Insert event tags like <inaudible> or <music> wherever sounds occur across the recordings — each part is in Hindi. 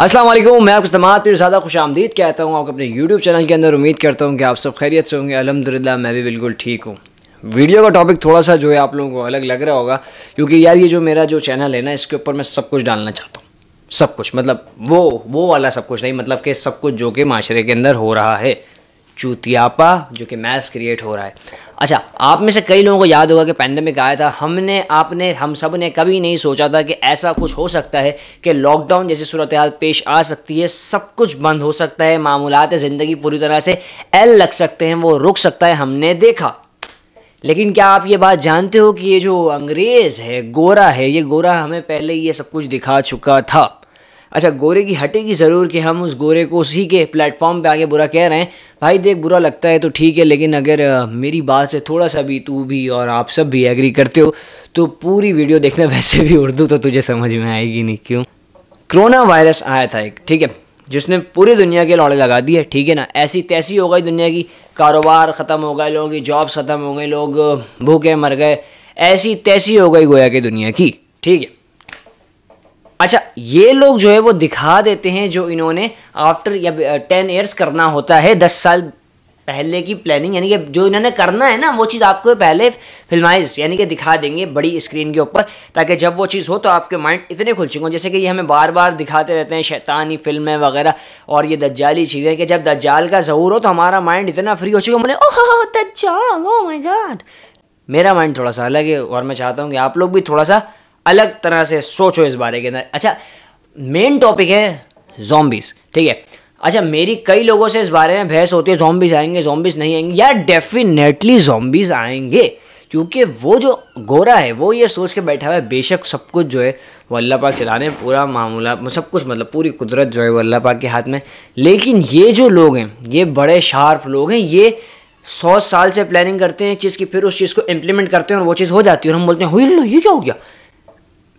असल मैं आपके समात पर ज़्यादा खुश आमदीद कहता हूँ आपके अपने यूट्यूब चैनल के अंदर उम्मीद करता हूँ कि आप सब खैरियत से होंगे अलहमदिल्ला मैं भी बिल्कुल ठीक हूँ वीडियो का टॉपिक थोड़ा सा जो है आप लोगों को अलग लग रहा होगा क्योंकि यार ये जो मेरा जो चैनल है ना इसके ऊपर मैं सब कुछ डालना चाहता हूँ सब कुछ मतलब वो वो वाला सब कुछ नहीं मतलब कि सब कुछ जो कि माशरे के अंदर हो रहा है चूतियापा जो कि मैस क्रिएट हो रहा है अच्छा आप में से कई लोगों को याद होगा कि पैंडमिक आया था हमने आपने हम सब ने कभी नहीं सोचा था कि ऐसा कुछ हो सकता है कि लॉकडाउन जैसी सूरत हाल पेश आ सकती है सब कुछ बंद हो सकता है मामूलत ज़िंदगी पूरी तरह से एल लग सकते हैं वो रुक सकता है हमने देखा लेकिन क्या आप ये बात जानते हो कि ये जो अंग्रेज़ है गोरा है ये गोरा हमें पहले ये सब कुछ दिखा चुका था अच्छा गोरे की हटेगी ज़रूर कि हम उस गोरे को उसी के प्लेटफॉर्म पे आके बुरा कह रहे हैं भाई देख बुरा लगता है तो ठीक है लेकिन अगर मेरी बात से थोड़ा सा भी तू भी और आप सब भी एग्री करते हो तो पूरी वीडियो देखना <laughs> वैसे भी उर्दू तो तुझे समझ में आएगी नहीं क्यों कोरोना वायरस आया था एक ठीक है जिसने पूरी दुनिया के लौड़े लगा दी है ठीक है ना ऐसी तैसी हो गई दुनिया की कारोबार ख़त्म हो गए लोगों की जॉब्स ख़त्म हो गई लोग भूखे मर गए ऐसी तैसी हो गई गोया की दुनिया की ठीक है अच्छा ये लोग जो है वो दिखा देते हैं जो इन्होंने आफ्टर या टेन ईयर्स करना होता है दस साल पहले की प्लानिंग यानी कि जो इन्होंने करना है ना वो चीज़ आपको पहले फिल्माइज यानी कि दिखा देंगे बड़ी स्क्रीन के ऊपर ताकि जब वो चीज़ हो तो आपके माइंड इतने खुल चुके हों जैसे कि ये हमें बार बार दिखाते रहते हैं शैतानी फिल्में वगैरह और ये दज्जाली चीज़ें कि जब दज्जाल का जहूर हो तो हमारा माइंड इतना फ्री हो चुका मैंने ओह दज्जाल ओह माय गॉड मेरा माइंड थोड़ा सा अलग है और मैं चाहता हूँ कि आप लोग भी थोड़ा सा अलग तरह से सोचो इस बारे के अंदर अच्छा मेन टॉपिक है जॉम्बिस ठीक है अच्छा मेरी कई लोगों से इस बारे में बहस होती है जॉम्बिस आएंगे जॉम्बिस नहीं आएंगे यार डेफिनेटली जॉम्बिस आएंगे क्योंकि वो जो गोरा है वो ये सोच के बैठा हुआ है बेशक सब कुछ जो है वो अल्लाह पाक चलाने पूरा मामूला मतलब सब कुछ मतलब पूरी कुदरत जो है वो अल्लाह पाक के हाथ में लेकिन ये जो लोग हैं ये बड़े शार्प लोग हैं ये सौ साल से प्लानिंग करते हैं चीज़ की फिर उस चीज़ को इम्प्लीमेंट करते हैं और वो चीज़ हो जाती है और हम बोलते हैं हुई लो ये क्या हो गया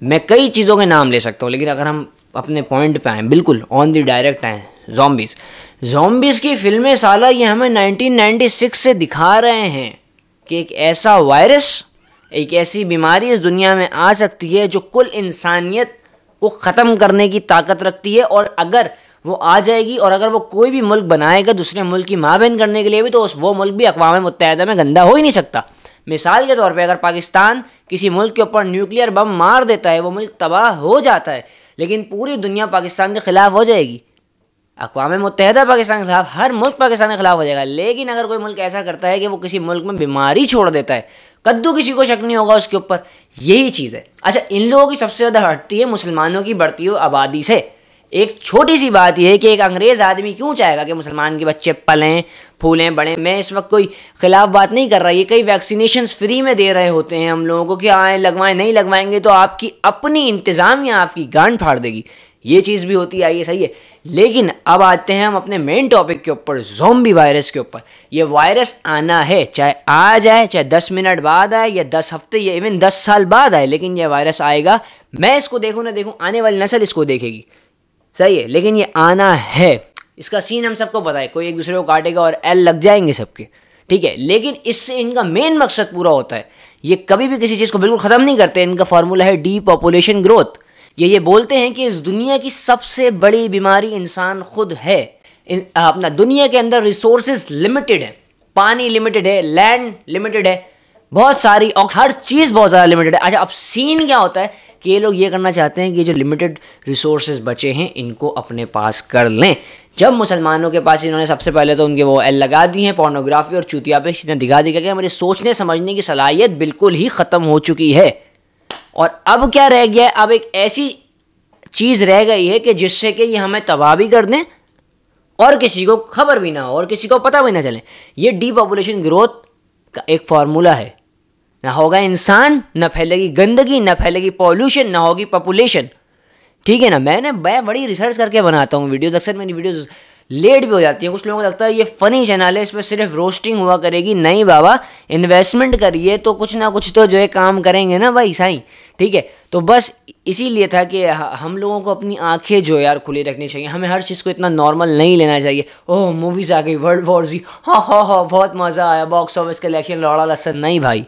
मैं कई चीज़ों के नाम ले सकता हूँ लेकिन अगर हम अपने पॉइंट पे आएँ बिल्कुल ऑन दी डायरेक्ट आएँ जॉम्बिस जॉम्बिस की फिल्में साला ये हमें 1996 से दिखा रहे हैं कि एक ऐसा वायरस एक ऐसी बीमारी इस दुनिया में आ सकती है जो कुल इंसानियत को ख़त्म करने की ताकत रखती है और अगर वो आ जाएगी और अगर वो कोई भी मुल्क बनाएगा दूसरे मुल्क की माँ बहन करने के लिए भी तो उस वो मुल्क भी अकवा मुतहदा में गंदा हो ही नहीं सकता मिसाल के तौर पे अगर पाकिस्तान किसी मुल्क के ऊपर न्यूक्लियर बम मार देता है वो मुल्क तबाह हो जाता है लेकिन पूरी दुनिया पाकिस्तान के ख़िलाफ़ हो जाएगी अकवा मुतहदा पाकिस्तान के खिलाफ हर मुल्क पाकिस्तान के खिलाफ हो जाएगा लेकिन अगर कोई मुल्क ऐसा करता है कि वो किसी मुल्क में बीमारी छोड़ देता है कद्दू किसी को शक नहीं होगा उसके ऊपर यही चीज़ है अच्छा इन लोगों की सबसे ज़्यादा हटती है मुसलमानों की बढ़ती हुई आबादी से एक छोटी सी बात यह है कि एक अंग्रेज़ आदमी क्यों चाहेगा कि मुसलमान के बच्चे पलें फूलें बढ़ें मैं इस वक्त कोई ख़िलाफ़ बात नहीं कर रहा ये कई वैक्सीनेशन फ्री में दे रहे होते हैं हम लोगों को कि आए लगवाएं नहीं लगवाएंगे तो आपकी अपनी इंतज़ामिया आपकी गांड फाड़ देगी ये चीज़ भी होती आई है सही है लेकिन अब आते हैं हम अपने मेन टॉपिक के ऊपर जोम्बी वायरस के ऊपर ये वायरस आना है चाहे आज आए चाहे दस मिनट बाद आए या दस हफ्ते या इवन दस साल बाद आए लेकिन यह वायरस आएगा मैं इसको देखूँ ना देखूँ आने वाली नस्ल इसको देखेगी सही है लेकिन ये आना है इसका सीन हम सबको पता है कोई एक दूसरे को काटेगा और एल लग जाएंगे सबके ठीक है लेकिन इससे इनका मेन मकसद पूरा होता है ये कभी भी किसी चीज़ को बिल्कुल ख़त्म नहीं करते इनका फार्मूला है डी पॉपुलेशन ग्रोथ ये ये बोलते हैं कि इस दुनिया की सबसे बड़ी बीमारी इंसान खुद है इन, अपना दुनिया के अंदर रिसोर्सेज लिमिटेड है पानी लिमिटेड है लैंड लिमिटेड है बहुत सारी और हर चीज़ बहुत ज़्यादा लिमिटेड है अच्छा अब सीन क्या होता है कि ये लोग ये करना चाहते हैं कि जो लिमिटेड रिसोर्सेज बचे हैं इनको अपने पास कर लें जब मुसलमानों के पास इन्होंने सबसे पहले तो उनके वो एल लगा दी हैं पोर्नोग्राफी और चुतिया पे चीज़ें दिखा दी कि हमारी सोचने समझने की सलाहियत बिल्कुल ही ख़त्म हो चुकी है और अब क्या रह गया है अब एक ऐसी चीज़ रह गई है कि जिससे कि ये हमें तबाह भी कर दें और किसी को खबर भी ना हो और किसी को पता भी ना चले ये डी पॉपुलेशन ग्रोथ का एक फार्मूला है ना होगा इंसान ना फैलेगी गंदगी ना फैलेगी पॉल्यूशन ना होगी पॉपुलेशन ठीक है ना मैंने मैं बड़ी रिसर्च करके बनाता हूँ वीडियोज़ अक्सर मेरी वीडियोज़ लेट भी हो जाती है कुछ लोगों को लगता है ये फ़नी चैनल है इसमें सिर्फ रोस्टिंग हुआ करेगी नहीं बाबा इन्वेस्टमेंट करिए तो कुछ ना कुछ तो जो है काम करेंगे ना भाई साई ठीक है तो बस इसीलिए था कि हम लोगों को अपनी आंखें जो यार खुली रखनी चाहिए हमें हर चीज़ को इतना नॉर्मल नहीं लेना चाहिए ओह मूवीज़ आ गई वर्ल्ड वॉर जी हाँ हाँ हाँ बहुत मज़ा आया बॉक्स ऑफिस कलेक्शन लौड़ा लसन नहीं भाई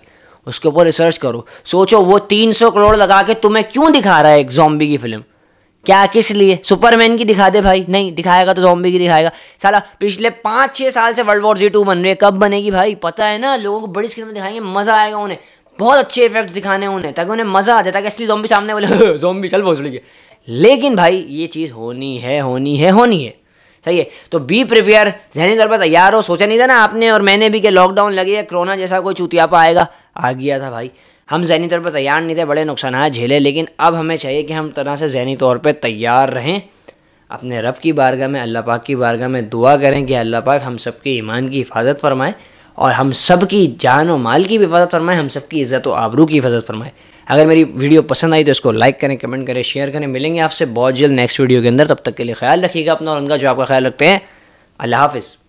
उसके ऊपर रिसर्च करो सोचो वो 300 करोड़ लगा के तुम्हें क्यों दिखा रहा है एक जॉम्बी की फिल्म क्या किस लिए सुपरमैन की दिखा दे भाई नहीं दिखाएगा तो जॉम्बी की दिखाएगा साला पिछले पाँच छः साल से वर्ल्ड वॉर जी टू बन रही है कब बनेगी भाई पता है ना लोगों को बड़ी स्क्रीन में दिखाएंगे मज़ा आएगा उन्हें बहुत अच्छे इफेक्ट्स दिखाने उन्हें ताकि उन्हें मज़ा आ जाए ताकि असली जॉम्बी सामने वाले जॉम्बी हम्म, चल भोसड़ी लेकिन भाई ये चीज़ होनी है होनी है होनी है सही है तो बी प्रिपेयर जहनी तौर पर तैयार हो सोचा नहीं था ना आपने और मैंने भी कि लॉकडाउन लगे या कोरोना जैसा कोई चुतियापा आएगा आ गया था भाई हम जहनी तौर पर तैयार नहीं थे बड़े नुकसान झेले लेकिन अब हमें चाहिए कि हम तरह से जहनी तौर पर तैयार रहें अपने रब की बारगाह में अल्लाह पाक की बारगाह में दुआ करें कि अल्लाह पाक हम सब के ईमान की हिफाजत फरमाए और हम सब की जान और माल की भी हिफाजत फरमाए हम सब की इज़्ज़त और आबरू की हिफाजत फरमाए अगर मेरी वीडियो पसंद आई तो इसको लाइक करें कमेंट करें शेयर करें मिलेंगे आपसे बहुत जल्द नेक्स्ट वीडियो के अंदर तब तक के लिए ख्याल रखिएगा अपना और उनका जो आपका ख्याल रखते हैं अल्लाह हाफिज़